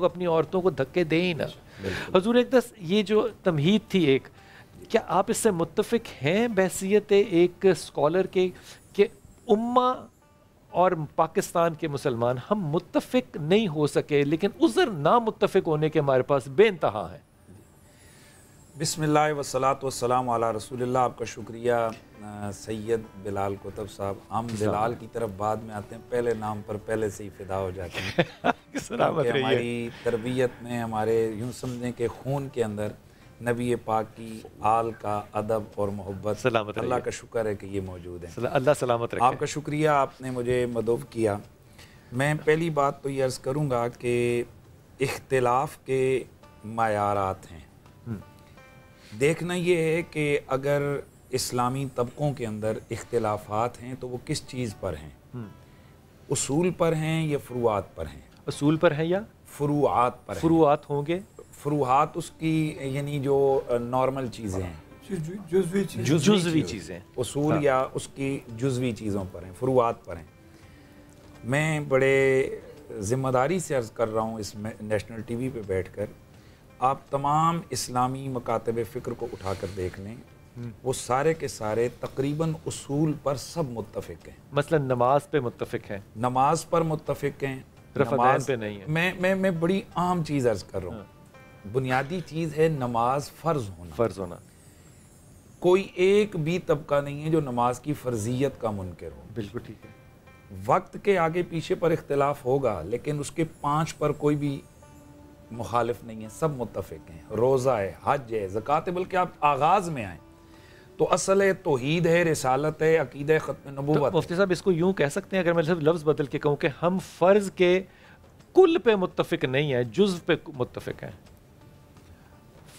लोग अपनी औरतों को धक्के दें ही ना हजूर एक दस ये जो तमहीद थी एक क्या आप इससे मुतफिक हैं बहसीत एक स्कॉलर के कि उम्मा और पाकिस्तान के मुसलमान हम मुतफिक नहीं हो सके लेकिन उज़र ना मुतफिक होने के हमारे पास बेानतहा हैं बिसमिल्ल वसलात वसलाम अला रसूलुल्लाह आपका शुक्रिया सैयद बिलाल कोतब साहब हम बिलाल की तरफ बाद में आते हैं पहले नाम पर पहले से ही फिदा हो जाते हैं हमारी तरबियत में हमारे यूँ समझें कि खून के अंदर नबी पाक की आल का अदब और मोहब्बत सलामत अल्लाह का शुक्र है कि ये मौजूद है अल्लाह सलामत रखे आपका शुक्रिया आपने मुझे मदब किया मैं पहली बात तो ये अर्ज़ करूँगा कि इख्तलाफ के मायारात हैं देखना ये है कि अगर इस्लामी तबकों के अंदर इख्तलाफात हैं तो वो किस चीज़ पर हैं हम्म। उसूल पर हैं या फ्रुआत पर हैं उसूल पर हैं या फ्रुआत पर फ्रुआत होंगे फ्रुआत उसकी यानी जो नॉर्मल चीज़ें हैं जुजवी चीज़ें उसूल हाँ। या उसकी जुजवी चीज़ों पर हैं फ्रुआत पर हैं मैं बड़े ज़िम्मेदारी से अर्ज़ कर रहा हूँ इस नेशनल टीवी पे बैठकर आप तमाम इस्लामी मकातब फ़िक्र को उठा कर देख लें वो सारे के सारे तकरीबन उसूल पर सब मुतफिक हैं मसला मतलब नमाज पे मुतफिक हैं नमाज पर मुतफिक हैं नमाज पे नहीं है मैं मैं मैं बड़ी आम चीज़ अर्ज कर रहा हूँ हाँ। बुनियादी चीज़ है नमाज फ़र्ज होना फ़र्ज होना कोई एक भी तबका नहीं है जो नमाज की फ़र्जियत का मुनकर हो बिल्कुल ठीक है वक्त के आगे पीछे पर इख्तलाफ होगा लेकिन उसके पाँच पर कोई भी मुखालिफ नहीं है सब मुतफिक हैं रोज़ा है हज है ज़क़ात है बल्कि आप आगाज़ में आएँ तो असल है तोहद है रिसालत है अकीद ख़त्म तो नबूत मुफ्ती साहब इसको यूँ कह सकते हैं अगर मैं सिर्फ लफ्ज़ बदल के कहूँ कि हम फ़र्ज़ के कुल पे मुतफिक नहीं है जुज्व पे मुतफिक हैं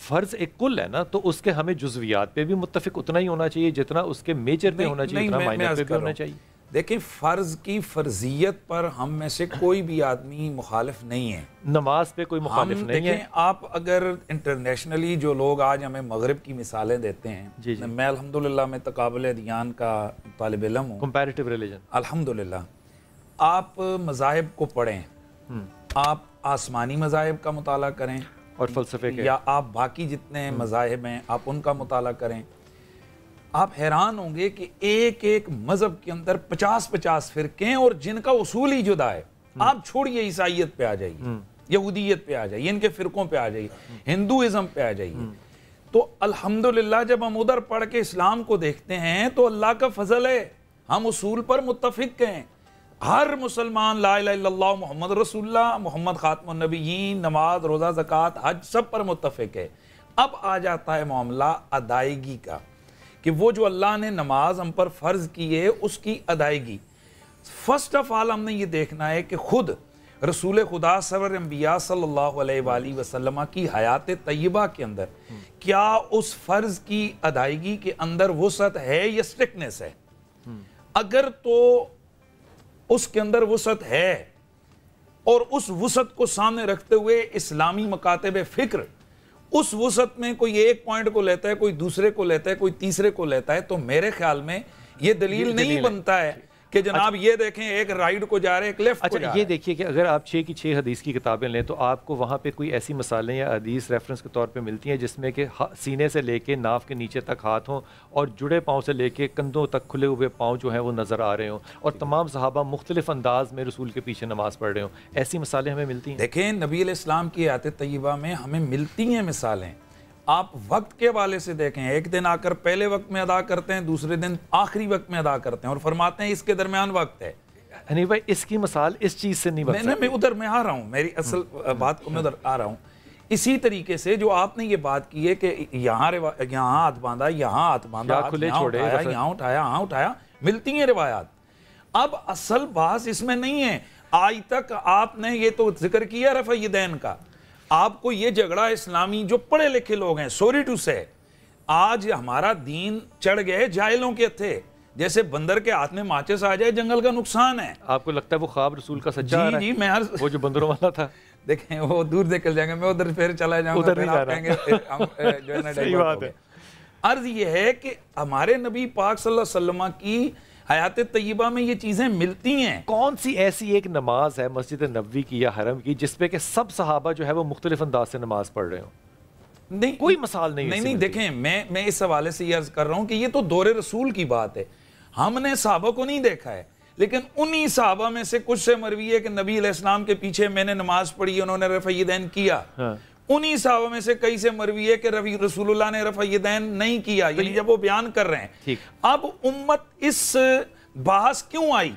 फ़र्ज़ एक कुल है ना तो उसके हमें जुजवियात पे भी मुतफ़ उतना ही होना चाहिए जितना उसके मेजर पे होना चाहिए उतना मायने पे भी होना चाहिए देखें फ़र्ज़ की फर्जियत पर हम में से कोई भी आदमी मुखालफ नहीं है नमाज पे कोई मुखालफ नहीं है आप अगर इंटरनेशनली जो लोग आज हमें मगरब की मिसालें देते हैं जी जी। मैं अलहमदिल्ला में तकबल दियान का तालब इलम हूँ कंपेरेटिव रिलीजन आप मज़ाहब को पढ़ें हम्म। आप आसमानी मज़ाहब का मताल करें और फलसफे या आप बाकी जितने मज़ाहब हैं आप उनका मताल करें आप हैरान होंगे कि एक एक मजहब के अंदर पचास पचास फिरके और जिनका उसूल ही जुदा है हम्म। आप छोड़िए ईसाइत पे आ जाइए हम्म। यहूदियत पे आ जाइए इनके फिरकों पे आ जाइए हम्म। हिंदुज़म पे आ जाइए तो अल्हम्दुलिल्लाह जब हम उधर पढ़ के इस्लाम को देखते हैं तो अल्लाह का फजल है हम उसूल पर मुतफिक हैं हर मुसलमान ला मोहम्मद रसुल्ला मोहम्मद खातमनबी नमाज रोज़ा जक़ात हज सब पर मुतफिक है अब आ जाता है मामला अदायगी का कि वो जो अल्लाह ने नमाज हम पर फ़र्ज़ की है उसकी अदायगी फ़र्स्ट ऑफ़ आल हमने ये देखना है कि ख़ुद रसूल खुदा सवर अम्बिया सल्ला वसलम की हयात तय्यबा के अंदर क्या उस फ़र्ज़ की अदायगी के अंदर वसत है या स्ट्रिकनेस है अगर तो उसके अंदर वसत है और उस वसत को सामने रखते हुए इस्लामी मकातब फ़िक्र उस वसत में कोई एक पॉइंट को लेता है कोई दूसरे को लेता है कोई तीसरे को लेता है तो मेरे ख्याल में ये दलील, दलील नहीं दलील बनता है कि जनाब अच्छा, ये देखें एक राइट को जा रहे हैं एक लेफ्ट अच्छा को ये देखिए कि अगर आप छः की छः हदीस की किताबें लें तो आपको वहाँ पे कोई ऐसी मसालें या हदीस रेफरेंस के तौर पे मिलती हैं जिसमें कि सीने से लेके नाव के नीचे तक हाथ हों और जुड़े पाँव से लेके कंधों तक खुले हुए पाँव जो हैं वो नज़र आ रहे हों और तमाम सहाबा मुख्तलिफ अंदाज में रसूल के पीछे नमाज पढ़ रहे हों ऐसी मिसालें हमें मिलती हैं देखें नबी इस्लाम की आत तयबा में हमें मिलती हैं मिसालें आप वक्त के वाले से देखें एक दिन आकर पहले वक्त में अदा करते हैं दूसरे दिन आखिरी वक्त में अदा करते हैं और फरमाते हैं इसके दरमियान वक्त है हनी भाई इसकी मिसाल इस चीज़ से नहीं मैं मैं उधर मैं आ रहा हूँ मेरी असल हम्म। बात को मैं उधर आ रहा हूँ इसी तरीके से जो आपने ये बात की है कि यहाँ यहाँ हाथ बांधा यहाँ हाथ बांधा यहाँ उठाया यहाँ उठाया हाँ उठाया मिलती है रिवायात अब असल बात इसमें नहीं है आज तक आपने ये तो जिक्र किया रफा का आपको ये झगड़ा इस्लामी जो पढ़े लिखे लोग हैं सॉरी टू से आज हमारा दीन चढ़ गया है जाहिलों के थे जैसे बंदर के हाथ में माचिस आ जाए जंगल का नुकसान है आपको लगता है वो ख्वाब रसूल का सच्चा जी जी मैं हर... वो जो बंदरों वाला था देखें वो दूर निकल जाएंगे मैं उधर फिर चला जाऊंगा उधर जा रहा अर्ज ये है कि हमारे नबी पाक सल्लल्लाहु अलैहि वसल्लम की हयात तयबा में ये चीज़ें मिलती हैं कौन सी ऐसी एक नमाज है मस्जिद नबी की या हरम की जिसपे के सब सहाबा जो है वो मुख्तलिफ अंदाज से नमाज पढ़ रहे हो नहीं कोई मसाल नहीं नहीं नहीं देखें मैं मैं इस हवाले से ये अर्ज कर रहा हूँ कि ये तो दौरे रसूल की बात है हमने सहाबा को नहीं देखा है लेकिन उन्हीं सहाबा में से कुछ से मरवी है कि नबी इस्लाम के पीछे मैंने नमाज पढ़ी उन्होंने रफ़ीदैन किया हाँ। उन्हीं साहब में से कई से मरवी है कि रवि रसूलुल्लाह ने रफ़ैदैन नहीं किया यानी जब वो बयान कर रहे हैं अब उम्मत इस बहस क्यों आई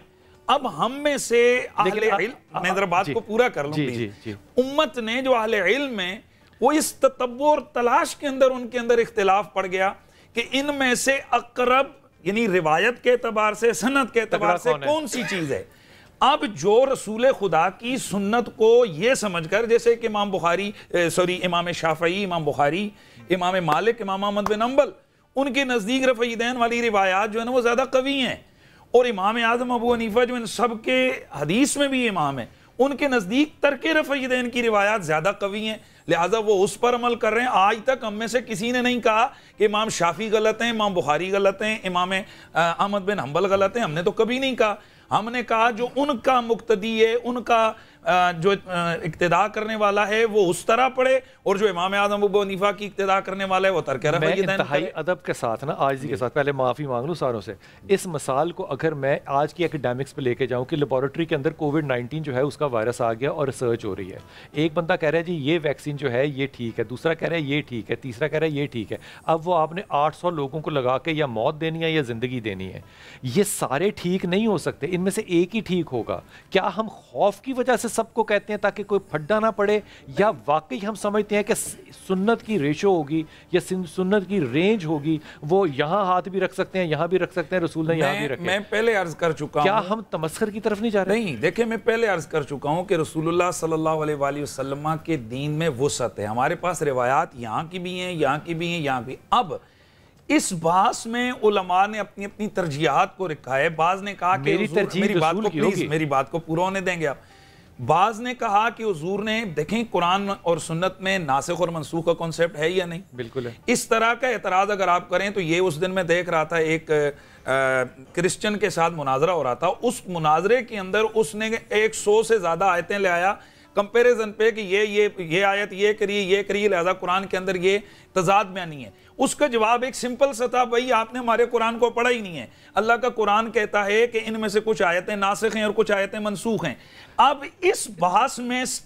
अब हम में से आहले मैं जरा बात को पूरा कर लू उम्मत ने जो आहले इल में वो इस तत्व तलाश के अंदर उनके अंदर इख्तलाफ पड़ गया कि इनमें से अकरब यानी रिवायत के अतबार से सनत के अतबार से कौन सी चीज है अब जो रसूल खुदा की सुन्नत को यह समझ कर जैसे कि इमाम बुखारी सॉरी इमाम शाफई इमाम बुखारी इमाम मालिक इमाम अहमद बिन अम्बल उनके नज़दीक रफ़ीदैन वाली रिवायात जो है ना वो ज़्यादा कवी हैं और इमाम आज़म अबू हनीफा जो इन सब के हदीस में भी इमाम हैं उनके नज़दीक तर्क रफ़ीदैन की रिवायात ज़्यादा कवी हैं लिहाजा वो उस पर अमल कर रहे हैं आज तक हम में से किसी ने नहीं कहा कि इमाम शाफ़ी गलत हैं इमाम बुखारी गलत हैं इमाम अहमद बिन हम्बल गलत हैं हमने तो कभी नहीं कहा हमने कहा जो उनका मुक्तदी है उनका जो इकतदा करने वाला है वो उस तरह पढ़े और जो इमाम आजम अबू की इकतदा करने वाला है वो तरक रहे अदब के साथ ना आज के साथ पहले माफ़ी मांग लूँ सारों से इस मसाल को अगर मैं आज की एकेडमिक्स पे लेके जाऊँ कि लेबॉरेटरी के अंदर कोविड नाइन्टीन जो है उसका वायरस आ गया और रिसर्च हो रही है एक बंदा कह रहा है जी ये वैक्सीन जो है ये ठीक है दूसरा कह रहा है ये ठीक है तीसरा कह रहा है ये ठीक है अब वो आपने सौ लोगों को लगा के या मौत देनी है या ज़िंदगी देनी है ये सारे ठीक नहीं हो सकते इनमें से एक ही ठीक होगा क्या हम खौफ की वजह से सबको कहते हैं ताकि कोई फड्डा ना पड़े या वाकई हम समझते हैं कि सुन्नत की रेशो होगी या सुन्नत की रेंज होगी वो यहाँ हाथ भी रख सकते हैं यहाँ भी रख सकते हैं रसूल ने यहाँ भी रखे मैं पहले अर्ज कर चुका क्या हम तमस्कर की तरफ नहीं जा रहे नहीं देखिये मैं पहले अर्ज कर चुका हूँ कि रसूलुल्लाह सल्लल्लाहु अलैहि के दीन में वसत है हमारे पास रिवायात यहाँ की भी हैं यहाँ की भी हैं यहाँ की अब इस बास में उलमा ने अपनी अपनी तरजीहत को रखा है बाज ने कहा कि मेरी, मेरी बात को प्लीज मेरी बात को पूरा होने देंगे आप बाज ने कहा कि हजूर ने देखें कुरान और सुन्नत में नासिक और मनसूख का कॉन्सेप्ट है या नहीं बिल्कुल है इस तरह का एतराज़ अगर आप करें तो ये उस दिन मैं देख रहा था एक क्रिश्चियन के साथ मुनाजरा हो रहा था उस मुनाजरे के अंदर उसने एक सौ से ज़्यादा आयतें ले आया कंपेरिजन पे कि ये ये ये आयत ये करिए ये करिए लिहाजा कुरान के अंदर ये तजाद में आनी है उसका जवाब एक सिंपल सा था भाई आपने हमारे कुरान को पढ़ा ही नहीं है अल्लाह का कुरान कहता है कि इनमें से कुछ आयतें नासिक हैं और कुछ आयतें मनसूख हैं अब इस बहस में इस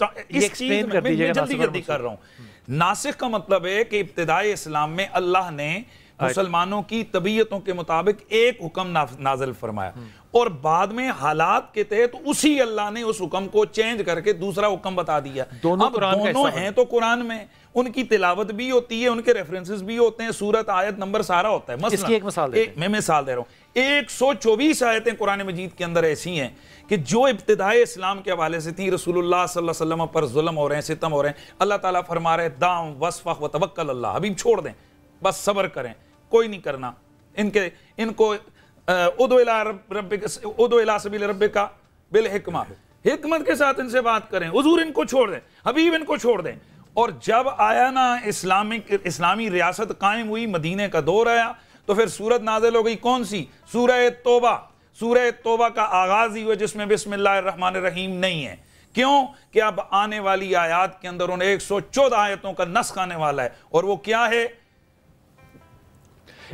चीज में जल्दी जल्दी कर रहा हूँ हम्म। नासिक का मतलब है कि इब्तदाई इस्लाम में अल्लाह ने मुसलमानों की तबीयतों के मुताबिक एक हुक्म नाजल फरमाया हम्म। और बाद में हालात के तहत तो उसी अल्लाह ने उस हुक्म को चेंज करके दूसरा हुक्म बता दिया दोनों कुरान दोनों हैं तो कुरान में उनकी तिलावत भी होती है उनके रेफरेंसेस भी होते हैं सूरत आयत नंबर सारा होता है इसकी एक मिसाल एक, मैं मिसाल दे रहा हूँ चौबीस आयतें कुरान मजीद के अंदर ऐसी हैं कि जो इब्तदाई इस्लाम के हवाले से थी रसूलुल्लाह सल्लल्लाहु अलैहि वसल्लम पर जुल्म हो रहे हैं सितम हो रहे हैं अल्लाह ताला फरमा रहे दाम वसफ़ व तवक्ल अल्लाह अभी छोड़ दें बस सबर करें कोई नहीं करना इनके इनको उदोलाबिल रब हिकमत के साथ इनसे बात करें हजूर इनको छोड़ दें हबीब इनको छोड़ दें और जब आया ना इस्लामिक इस्लामी रियासत कायम हुई मदीने का दौर आया तो फिर सूरत नाजिल हो गई कौन सी सूरह तोबा सूरह तोबा का आगाज ही हुआ जिसमें बिसमिल्लाहमान रहीम नहीं है क्यों कि अब आने वाली आयात के अंदर उन्हें चौदह आयतों का नस्क आने वाला है और वो क्या है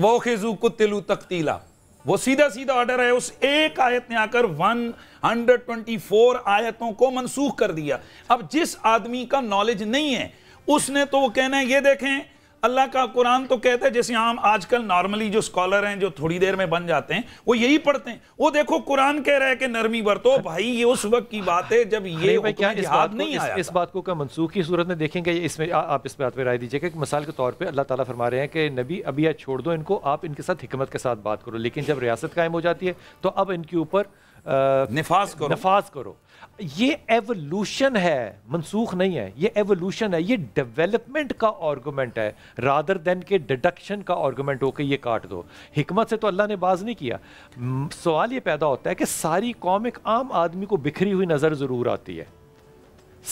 वो खिजू कुतिलू तकतीला वो सीधा सीधा ऑर्डर है उस एक आयत ने आकर 124 आयतों को मनसूख कर दिया अब जिस आदमी का नॉलेज नहीं है उसने तो वो कहना है ये देखें अल्लाह का कुरान तो कहता है जैसे हम आजकल नॉर्मली जो स्कॉलर हैं जो थोड़ी देर में बन जाते हैं वो यही पढ़ते हैं वो देखो कुरान कह रहा है कि नरमी बरतो भाई ये उस वक्त की बात है जब ये क्या इस बात नहीं इस, आया इस बात को क्या मनसूख की सूरत में देखेंगे इसमें आप इस बात पर राय दीजिएगा कि मिसाल के तौर पर अल्लाह ताला फरमा रहे हैं कि नबी अभी आज छोड़ दो इनको आप इनके साथ हिकमत के साथ बात करो लेकिन जब रियासत कायम हो जाती है तो अब इनके ऊपर नफाज करो नफाज करो ये एवोल्यूशन है मनसूख नहीं है ये एवोल्यूशन है ये डेवलपमेंट का आर्गूमेंट है रादर देन के डिडक्शन का आर्गूमेंट होकर ये काट दो हिकमत से तो अल्लाह ने बाज नहीं किया सवाल ये पैदा होता है कि सारी कौम एक आम आदमी को बिखरी हुई नज़र ज़रूर आती है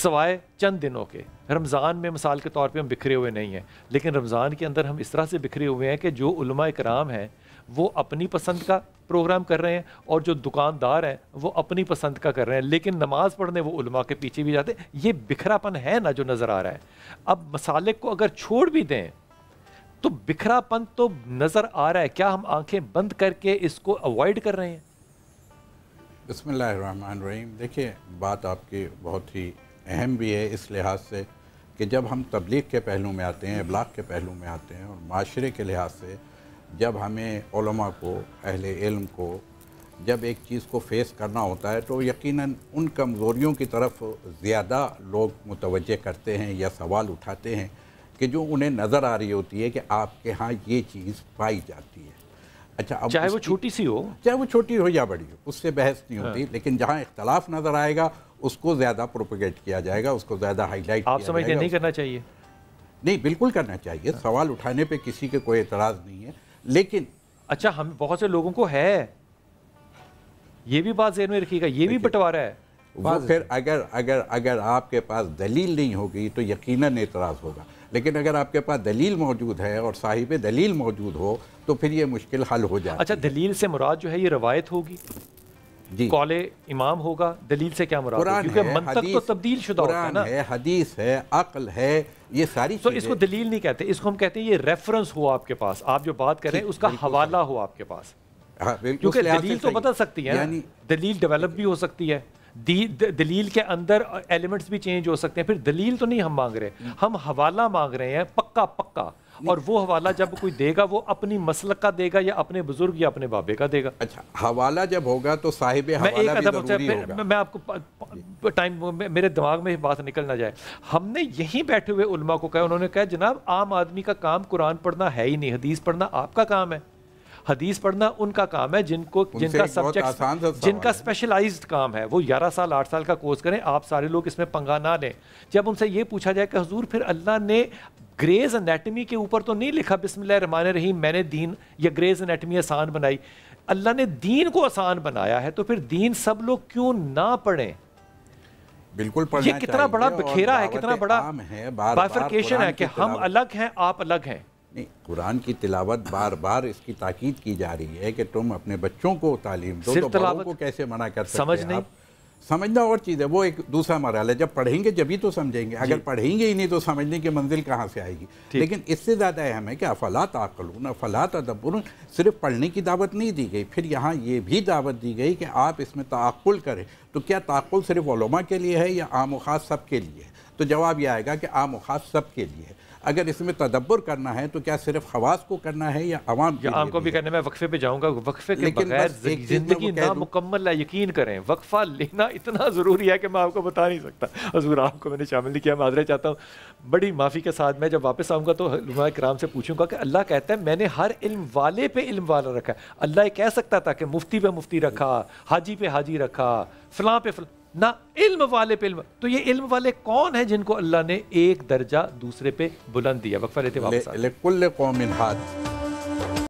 सवाए चंद दिनों के रमज़ान में मिसाल के तौर पर हम बिखरे हुए नहीं हैं लेकिन रमज़ान के अंदर हम इस तरह से बिखरे हुए हैं कि जो उलमा कराम हैं वो अपनी पसंद का प्रोग्राम कर रहे हैं और जो दुकानदार हैं वो अपनी पसंद का कर रहे हैं लेकिन नमाज पढ़ने वो उलमा के पीछे भी जाते ये बिखरापन है ना जो नज़र आ रहा है अब मसाले को अगर छोड़ भी दें तो बिखरापन तो नज़र आ रहा है क्या हम आंखें बंद करके इसको अवॉइड कर रहे हैं बसमीम देखिए बात आपकी बहुत ही अहम भी है इस लिहाज से कि जब हम तबलीग के पहलू में आते हैं अबलाग के पहलू में आते हैं और माशरे के लिहाज से जब हमें ओलमा को अहले इल्म को जब एक चीज़ को फेस करना होता है तो यकीनन उन कमज़ोरियों की तरफ ज़्यादा लोग मुतवजह करते हैं या सवाल उठाते हैं कि जो उन्हें नज़र आ रही होती है कि आपके यहाँ ये चीज़ पाई जाती है अच्छा अब चाहे वो छोटी सी हो चाहे वो छोटी हो या बड़ी हो उससे बहस नहीं हाँ। होती हाँ। लेकिन जहाँ इख्तलाफ नज़र आएगा उसको ज़्यादा प्रोपोगेट किया जाएगा उसको ज़्यादा हाईलाइट आप समझते नहीं करना चाहिए नहीं बिल्कुल करना चाहिए हाँ। सवाल उठाने पर किसी के कोई एतराज़ नहीं है लेकिन अच्छा हम बहुत से लोगों को है ये भी बात जहन में रखिएगा ये भी बंटवारा है वो फिर अगर अगर अगर आपके पास दलील नहीं होगी तो यकीनन एतराज़ होगा लेकिन अगर आपके पास दलील मौजूद है और साहिब दलील मौजूद हो तो फिर ये मुश्किल हल हो जाए अच्छा दलील से मुराद जो है ये रवायत होगी कौले इमाम होगा दलील से क्या मुराद क्योंकि मंतक तो तब्दील शुदा होता है ना है हदीस है अक्ल है ये सारी तो इसको दलील नहीं कहते इसको हम कहते हैं ये रेफरेंस हो आपके पास आप जो बात कर रहे हैं उसका हवाला हो आपके पास हाँ, क्योंकि दलील तो बदल सकती है दलील डेवलप भी हो सकती है दलील के अंदर एलिमेंट्स भी चेंज हो सकते हैं फिर दलील तो नहीं हम मांग रहे हम हवाला मांग रहे हैं पक्का पक्का और वो हवाला जब कोई देगा वो अपनी मसलक का देगा या अपने बुजुर्ग या अपने बाबे का देगा अच्छा हवाला जब होगा तो साहिब मैं एक अदब अच्छा, होगा मैं आपको टाइम मेरे दिमाग में बात निकल ना जाए हमने यहीं बैठे हुए उलमा को कहा उन्होंने कहा जनाब आम आदमी का काम कुरान पढ़ना है ही नहीं हदीस पढ़ना आपका काम है हदीस पढ़ना उनका काम है जिनको जिनका सब्जेक्ट जिनका स्पेशलाइज काम है वो ग्यारह साल आठ साल का कोर्स करें आप सारे लोग इसमें पंगा ना लें जब उनसे ये पूछा जाए कि हजूर फिर अल्लाह ने ग्रेज अनेटमी के ऊपर तो नहीं लिखा बिस्मिल रमान रहीम मैंने दीन या ग्रेज अनेटमी आसान बनाई अल्लाह ने दीन को आसान बनाया है तो फिर दीन सब लोग क्यों ना पढ़ें बिल्कुल ये कितना बड़ा बखेरा है कितना बड़ा बार, है कि हम अलग हैं आप अलग हैं नहीं कुरान की तिलावत बार बार इसकी ताकीद की जा रही है कि तुम अपने बच्चों को तालीम दो तो बड़ों को कैसे मना कर सकते समझ नहीं समझना और चीज़ है वो एक दूसरा मरहल है जब पढ़ेंगे जब ही तो समझेंगे अगर पढ़ेंगे ही नहीं तो समझने की मंजिल कहाँ से आएगी लेकिन इससे ज़्यादा अहम है कि अफलात आकलून अफलात अदबरून सिर्फ पढ़ने की दावत नहीं दी गई फिर यहाँ ये भी दावत दी गई कि आप इसमें ताकुल करें तो क्या ताकुल सिर्फ ओलमा के लिए है या आम खास सब के लिए है तो जवाब यह आएगा कि आम खास सब के लिए है अगर इसमें तदब्बर करना है तो क्या सिर्फ हवास को करना है या आवाम आपको भी करने में वक्फे पे जाऊंगा वक्फे के बगैर जिंदगी है यकीन करें वक्फा लेना इतना ज़रूरी है कि मैं आपको बता नहीं सकता हजूर आपको मैंने शामिल नहीं किया मैं आदरा चाहता हूँ बड़ी माफ़ी के साथ मैं जब वापस आऊँगा तो कराम से पूछूंगा कि अल्लाह कहता है मैंने हर इल वाले पे इल्म वाला रखा है अल्लाह कह सकता था कि मुफ्ती पे मुफ्ती रखा हाजी पे हाजी रखा फलां पे फलां ना इल्म वाले पे इल्म तो ये इल्म वाले कौन है जिनको अल्लाह ने एक दर्जा दूसरे पे बुलंद दिया वक्फा लेते वापस ले, ले,